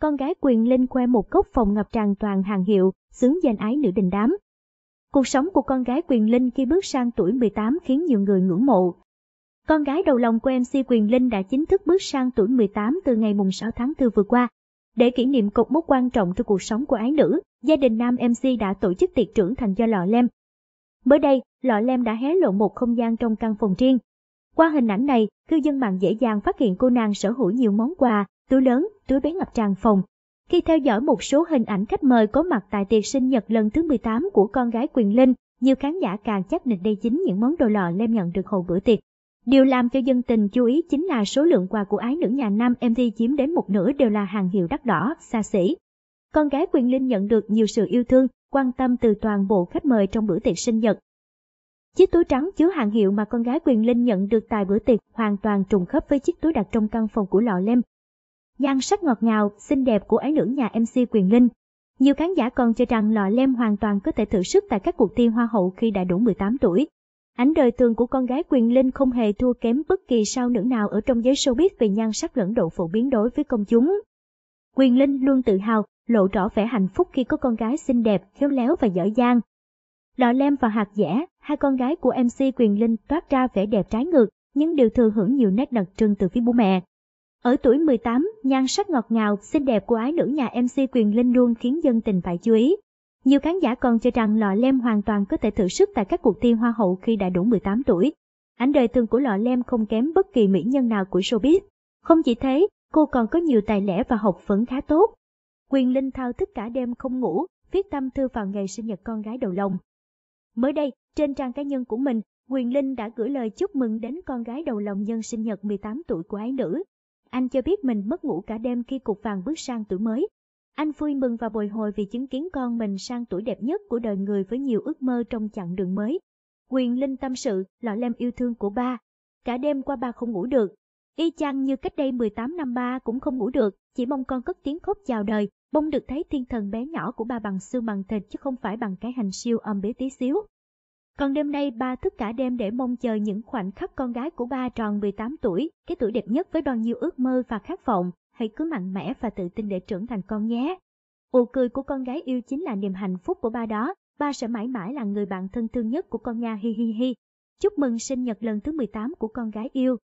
con gái quyền linh khoe một góc phòng ngập tràn toàn hàng hiệu, xứng danh ái nữ đình đám. Cuộc sống của con gái quyền linh khi bước sang tuổi 18 khiến nhiều người ngưỡng mộ. Con gái đầu lòng của MC Quyền Linh đã chính thức bước sang tuổi 18 từ ngày mùng 6 tháng 4 vừa qua. Để kỷ niệm cột mốc quan trọng trong cuộc sống của ái nữ, gia đình nam MC đã tổ chức tiệc trưởng thành do Lọ Lem. Mới đây, Lọ Lem đã hé lộ một không gian trong căn phòng riêng. Qua hình ảnh này, cư dân mạng dễ dàng phát hiện cô nàng sở hữu nhiều món quà, túi lớn, túi bé ngập tràn phòng. Khi theo dõi một số hình ảnh khách mời có mặt tại tiệc sinh nhật lần thứ 18 của con gái Quyền Linh, nhiều khán giả càng chắc định đây chính những món đồ lọ Lem nhận được hồi bữa tiệc. Điều làm cho dân tình chú ý chính là số lượng quà của ái nữ nhà nam MV chiếm đến một nửa đều là hàng hiệu đắt đỏ, xa xỉ. Con gái Quyền Linh nhận được nhiều sự yêu thương, quan tâm từ toàn bộ khách mời trong bữa tiệc sinh nhật. Chiếc túi trắng chứa hàng hiệu mà con gái Quyền Linh nhận được tại bữa tiệc hoàn toàn trùng khớp với chiếc túi đặt trong căn phòng của lọ lem nhan sắc ngọt ngào, xinh đẹp của ái nữ nhà MC Quyền Linh. Nhiều khán giả còn cho rằng Lọ Lem hoàn toàn có thể thử sức tại các cuộc thi Hoa hậu khi đã đủ 18 tuổi. Ánh đời tường của con gái Quyền Linh không hề thua kém bất kỳ sao nữ nào ở trong giới showbiz về nhan sắc lẫn độ phổ biến đối với công chúng. Quyền Linh luôn tự hào, lộ rõ vẻ hạnh phúc khi có con gái xinh đẹp, khéo léo và giỏi giang. Lọ Lem và Hạt Dẻ, hai con gái của MC Quyền Linh toát ra vẻ đẹp trái ngược, nhưng đều thừa hưởng nhiều nét đặc trưng từ phía bố mẹ. Ở tuổi 18, nhan sắc ngọt ngào, xinh đẹp của ái nữ nhà MC Quyền Linh luôn khiến dân tình phải chú ý. Nhiều khán giả còn cho rằng Lọ Lem hoàn toàn có thể thử sức tại các cuộc thi hoa hậu khi đã đủ 18 tuổi. Ảnh đời thường của Lọ Lem không kém bất kỳ mỹ nhân nào của showbiz. Không chỉ thế, cô còn có nhiều tài lẻ và học vấn khá tốt. Quyền Linh thao thức cả đêm không ngủ, viết tâm thư vào ngày sinh nhật con gái đầu lòng. Mới đây, trên trang cá nhân của mình, Quyền Linh đã gửi lời chúc mừng đến con gái đầu lòng nhân sinh nhật 18 tuổi của ái nữ, anh cho biết mình mất ngủ cả đêm khi cục vàng bước sang tuổi mới. Anh vui mừng và bồi hồi vì chứng kiến con mình sang tuổi đẹp nhất của đời người với nhiều ước mơ trong chặng đường mới. Quyền Linh tâm sự, lọ lem yêu thương của ba. Cả đêm qua ba không ngủ được. Y chang như cách đây 18 năm ba cũng không ngủ được, chỉ mong con cất tiếng khóc chào đời, Bông được thấy thiên thần bé nhỏ của ba bằng xương bằng thịt chứ không phải bằng cái hành siêu âm bé tí xíu. Còn đêm nay ba thức cả đêm để mong chờ những khoảnh khắc con gái của ba tròn 18 tuổi, cái tuổi đẹp nhất với bao nhiêu ước mơ và khát vọng, hãy cứ mạnh mẽ và tự tin để trưởng thành con nhé. Nụ cười của con gái yêu chính là niềm hạnh phúc của ba đó, ba sẽ mãi mãi là người bạn thân thương nhất của con nha hi hi hi. Chúc mừng sinh nhật lần thứ 18 của con gái yêu.